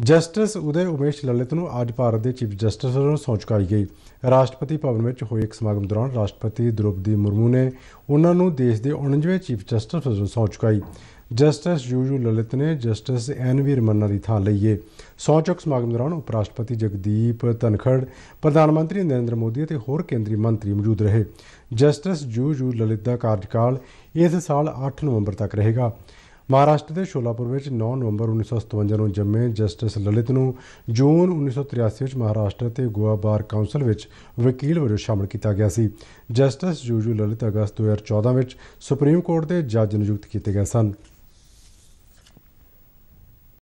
justice ਉਦੇ ਉਮੇਸ਼ ਲਲਿਤ ਨੂੰ ਅੱਜ ਭਾਰਤ ਦੇ ਚੀਫ ਜਸਟਿਸ ਵਜੋਂ ਸਹੁੰ ਚੁਕਾਈ ਗਈ ਰਾਸ਼ਟਰਪਤੀ ਭਵਨ ਵਿੱਚ ਹੋਏ ਇੱਕ ਸਮਾਗਮ ਦੌਰਾਨ ਰਾਸ਼ਟਰਪਤੀ ਦ੍ਰੋਪਦੀ ਮੁਰਮੂ ਨੇ ਉਹਨਾਂ ਨੂੰ ਦੇਸ਼ ਦੇ 49ਵੇਂ ਚੀਫ ਜਸਟਿਸ ਵਜੋਂ ਸਹੁੰ ਚੁਕਾਈ ਜਸਟਿਸ ਜੂਜੂ ਲਲਿਤ ਨੇ ਜਸਟਿਸ ਐਨ ਵੀ ਰਮੰਨਾ ਦੀ ਥਾਂ ਲਈਏ ਸੌਚਕ ਸਮਾਗਮ ਦੌਰਾਨ ਉਪ ਰਾਸ਼ਟਰਪਤੀ ਜਗਦੀਪ ਧਨਖੜ ਪ੍ਰਧਾਨ ਮੰਤਰੀ ਨਰਿੰਦਰ ਮੋਦੀ ਅਤੇ ਹੋਰ ਕੇਂਦਰੀ ਮੰਤਰੀ ਮੌਜੂਦ ਰਹੇ ਜਸਟਿਸ ਜੂਜੂ ਲਲਿਤ ਦਾ ਕਾਰਜਕਾਲ ਇਸ ਸਾਲ 8 ਨਵੰਬਰ ਤੱਕ ਰਹੇਗਾ ਮਹਾਰਾਸ਼ਟਰ ਦੇ ਸ਼ੋਲਾਪੁਰ ਵਿੱਚ 9 ਨਵੰਬਰ 1957 ਨੂੰ ਜੰਮੇ ਜਸਟਿਸ ਲਲਿਤ ਨੂੰ ਜੂਨ 1983 ਵਿੱਚ ਮਹਾਰਾਸ਼ਟਰ ਤੇ ਗੋਆ ਬਾਰ ਕਾਉਂਸਲ ਵਿੱਚ ਵਕੀਲ ਵਜੋਂ ਸ਼ਾਮਲ ਕੀਤਾ ਗਿਆ ਸੀ ਜਸਟਿਸ ਜੂਜੂ ਲਲਿਤ ਅਗਸਤ 2014 ਵਿੱਚ ਸੁਪਰੀਮ ਕੋਰਟ ਦੇ ਜੱਜ ਨਿਯੁਕਤ ਕੀਤੇ ਗਏ ਸਨ